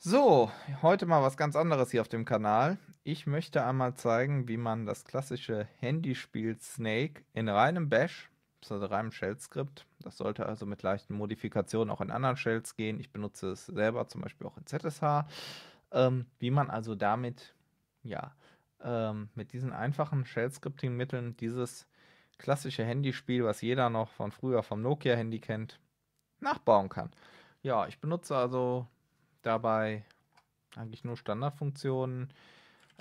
So, heute mal was ganz anderes hier auf dem Kanal. Ich möchte einmal zeigen, wie man das klassische Handyspiel Snake in reinem Bash, also reinem Shell-Skript, das sollte also mit leichten Modifikationen auch in anderen Shells gehen. Ich benutze es selber zum Beispiel auch in ZSH. Ähm, wie man also damit, ja, ähm, mit diesen einfachen Shell-Scripting-Mitteln dieses klassische Handyspiel, was jeder noch von früher vom Nokia-Handy kennt, nachbauen kann. Ja, ich benutze also dabei eigentlich nur Standardfunktionen.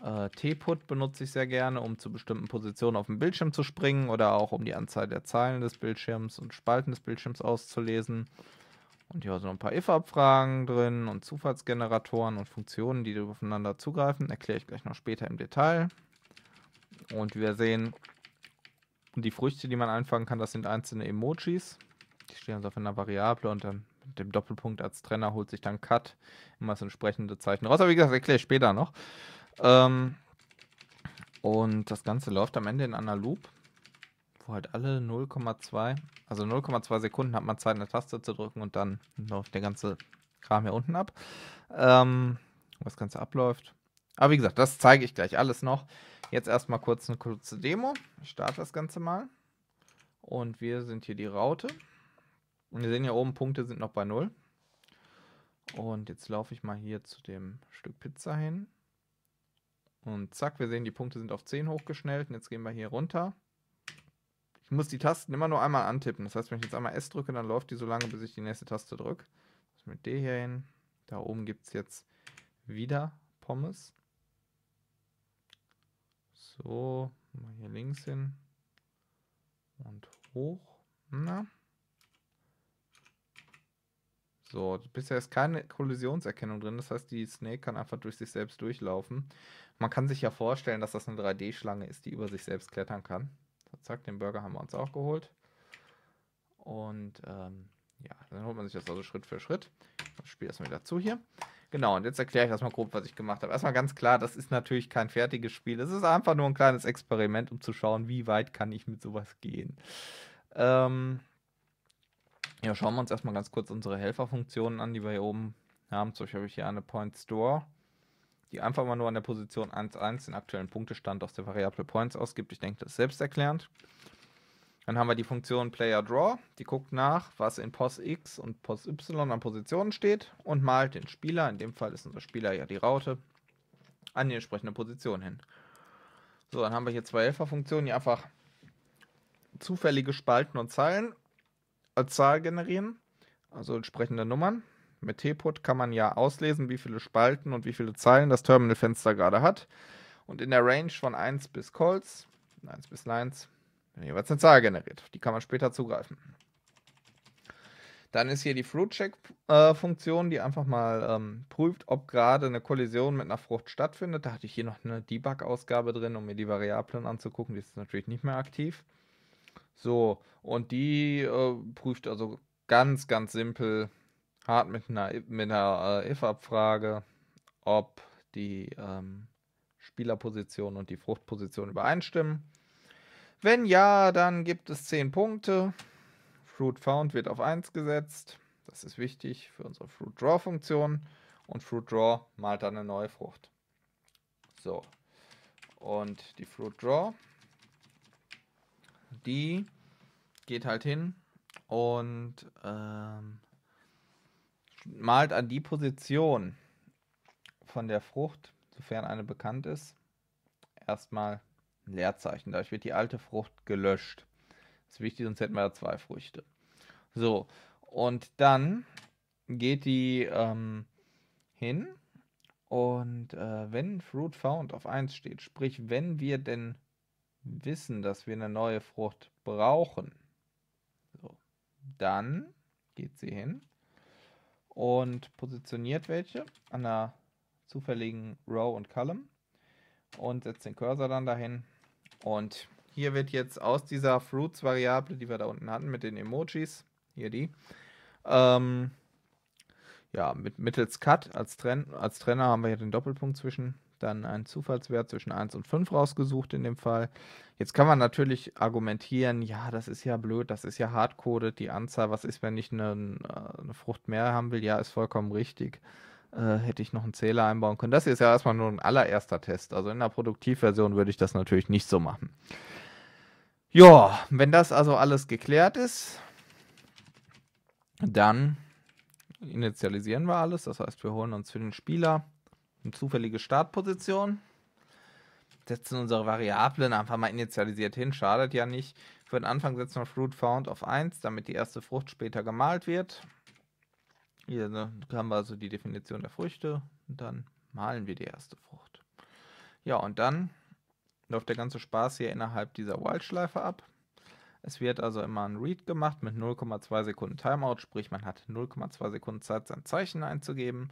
Äh, T-Put benutze ich sehr gerne, um zu bestimmten Positionen auf dem Bildschirm zu springen oder auch um die Anzahl der Zeilen des Bildschirms und Spalten des Bildschirms auszulesen. Und hier so ein paar if-Abfragen drin und Zufallsgeneratoren und Funktionen, die aufeinander zugreifen. Erkläre ich gleich noch später im Detail. Und wir sehen die Früchte, die man einfangen kann, das sind einzelne Emojis. Die stehen also auf einer Variable und dann dem Doppelpunkt als Trenner holt sich dann Cut immer das entsprechende Zeichen raus. Aber wie gesagt, erkläre ich später noch. Ähm, und das Ganze läuft am Ende in einer Loop, wo halt alle 0,2, also 0,2 Sekunden hat man Zeit, eine Taste zu drücken und dann läuft der ganze Kram hier unten ab, ähm, wo das Ganze abläuft. Aber wie gesagt, das zeige ich gleich alles noch. Jetzt erstmal kurz eine kurze Demo. Ich starte das Ganze mal. Und wir sind hier die Raute. Und wir sehen hier oben, Punkte sind noch bei 0. Und jetzt laufe ich mal hier zu dem Stück Pizza hin. Und zack, wir sehen, die Punkte sind auf 10 hochgeschnellt. Und jetzt gehen wir hier runter. Ich muss die Tasten immer nur einmal antippen. Das heißt, wenn ich jetzt einmal S drücke, dann läuft die so lange, bis ich die nächste Taste drücke. Das mit D hier hin. Da oben gibt es jetzt wieder Pommes. So, mal hier links hin. Und hoch. Na. So, bisher ist keine Kollisionserkennung drin, das heißt, die Snake kann einfach durch sich selbst durchlaufen. Man kann sich ja vorstellen, dass das eine 3D-Schlange ist, die über sich selbst klettern kann. So, zack, den Burger haben wir uns auch geholt. Und ähm, ja, dann holt man sich das also Schritt für Schritt. Das Spiel erstmal wieder zu hier. Genau, und jetzt erkläre ich erstmal grob, was ich gemacht habe. Erstmal ganz klar, das ist natürlich kein fertiges Spiel. Es ist einfach nur ein kleines Experiment, um zu schauen, wie weit kann ich mit sowas gehen. Ähm, ja, schauen wir uns erstmal ganz kurz unsere Helferfunktionen an, die wir hier oben haben. Zum Beispiel habe ich hier eine Point Store, die einfach mal nur an der Position 1.1 den aktuellen Punktestand aus der Variable Points ausgibt. Ich denke, das ist selbsterklärend. Dann haben wir die Funktion Player Draw, die guckt nach, was in Pos X und Pos Y an Positionen steht und malt den Spieler, in dem Fall ist unser Spieler ja die Raute, an die entsprechende Position hin. So, dann haben wir hier zwei Helferfunktionen, die einfach zufällige Spalten und Zeilen als äh, Zahl generieren, also entsprechende Nummern. Mit T-Put kann man ja auslesen, wie viele Spalten und wie viele Zeilen das Terminalfenster gerade hat. Und in der Range von 1 bis Calls, 1 bis Lines, jeweils eine Zahl generiert. Die kann man später zugreifen. Dann ist hier die Fruit-Check-Funktion, äh, die einfach mal ähm, prüft, ob gerade eine Kollision mit einer Frucht stattfindet. Da hatte ich hier noch eine Debug-Ausgabe drin, um mir die Variablen anzugucken. Die ist natürlich nicht mehr aktiv. So, und die äh, prüft also ganz, ganz simpel, hart mit einer, mit einer äh, If-Abfrage, ob die ähm, Spielerposition und die Fruchtposition übereinstimmen. Wenn ja, dann gibt es 10 Punkte. Fruit Found wird auf 1 gesetzt. Das ist wichtig für unsere Fruit Draw Funktion. Und Fruit Draw malt dann eine neue Frucht. So. Und die Fruit Draw die geht halt hin und ähm, malt an die Position von der Frucht, sofern eine bekannt ist, erstmal ein Leerzeichen. Dadurch wird die alte Frucht gelöscht. Das ist wichtig, sonst hätten wir ja zwei Früchte. So, und dann geht die ähm, hin und äh, wenn Fruit Found auf 1 steht, sprich, wenn wir denn wissen, dass wir eine neue Frucht brauchen, so, dann geht sie hin und positioniert welche an einer zufälligen Row und Column und setzt den Cursor dann dahin. Und hier wird jetzt aus dieser Fruits-Variable, die wir da unten hatten mit den Emojis, hier die, ähm, ja, mit, mittels Cut als, Tren als Trenner haben wir hier den Doppelpunkt zwischen dann einen Zufallswert zwischen 1 und 5 rausgesucht in dem Fall. Jetzt kann man natürlich argumentieren, ja, das ist ja blöd, das ist ja hardcoded, die Anzahl, was ist, wenn ich eine, eine Frucht mehr haben will, ja, ist vollkommen richtig. Äh, hätte ich noch einen Zähler einbauen können. Das ist ja erstmal nur ein allererster Test. Also in der Produktivversion würde ich das natürlich nicht so machen. Ja, wenn das also alles geklärt ist, dann initialisieren wir alles. Das heißt, wir holen uns für den Spieler eine zufällige Startposition. Setzen unsere Variablen einfach mal initialisiert hin, schadet ja nicht. Für den Anfang setzen wir Fruit Found auf 1, damit die erste Frucht später gemalt wird. Hier haben wir also die Definition der Früchte und dann malen wir die erste Frucht. Ja, und dann läuft der ganze Spaß hier innerhalb dieser While-Schleife ab. Es wird also immer ein Read gemacht mit 0,2 Sekunden Timeout, sprich man hat 0,2 Sekunden Zeit, sein Zeichen einzugeben.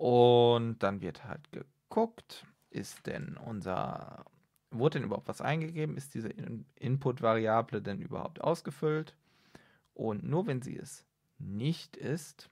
Und dann wird halt geguckt, ist denn unser, wurde denn überhaupt was eingegeben? Ist diese In Input-Variable denn überhaupt ausgefüllt? Und nur wenn sie es nicht ist,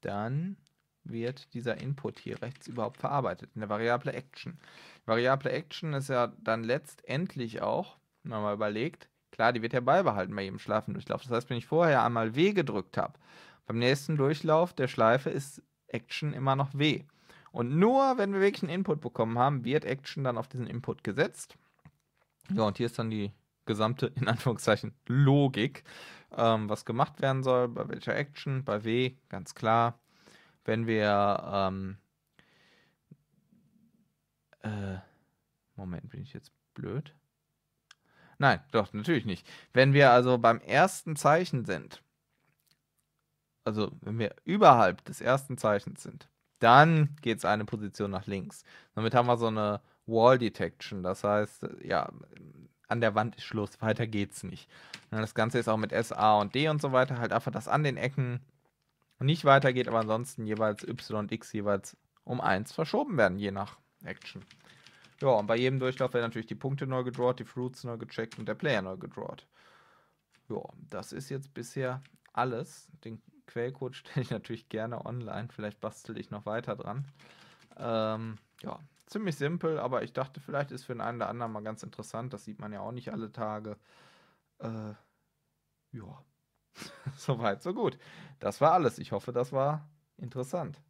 dann wird dieser Input hier rechts überhaupt verarbeitet in der Variable Action. Variable Action ist ja dann letztendlich auch, wenn man mal überlegt, klar, die wird ja beibehalten bei jedem Schleifendurchlauf. Das heißt, wenn ich vorher einmal W gedrückt habe, beim nächsten Durchlauf der Schleife ist Action immer noch weh. Und nur wenn wir wirklich einen Input bekommen haben, wird Action dann auf diesen Input gesetzt. Ja, und hier ist dann die gesamte, in Anführungszeichen, Logik, ähm, was gemacht werden soll, bei welcher Action, bei W, ganz klar. Wenn wir, ähm, äh, Moment, bin ich jetzt blöd? Nein, doch, natürlich nicht. Wenn wir also beim ersten Zeichen sind, also wenn wir überhalb des ersten Zeichens sind, dann geht es eine Position nach links. Damit haben wir so eine Wall Detection. Das heißt, äh, ja, an der Wand ist Schluss, weiter geht's nicht. Ne, das Ganze ist auch mit S, A und D und so weiter, halt einfach, dass an den Ecken nicht weitergeht, aber ansonsten jeweils Y und X jeweils um 1 verschoben werden, je nach Action. Ja, und bei jedem Durchlauf werden natürlich die Punkte neu gedraht, die Fruits neu gecheckt und der Player neu gedraht. Ja, das ist jetzt bisher alles. Den Quellcode stelle ich natürlich gerne online. Vielleicht bastel ich noch weiter dran. Ähm, ja, ziemlich simpel, aber ich dachte, vielleicht ist für den einen oder anderen mal ganz interessant. Das sieht man ja auch nicht alle Tage. Äh, ja, soweit, so gut. Das war alles. Ich hoffe, das war interessant.